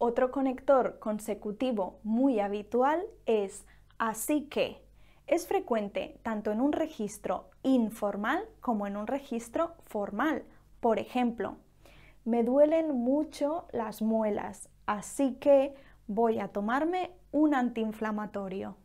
Otro conector consecutivo muy habitual es así que. Es frecuente tanto en un registro informal como en un registro formal. Por ejemplo, me duelen mucho las muelas, así que voy a tomarme un antiinflamatorio.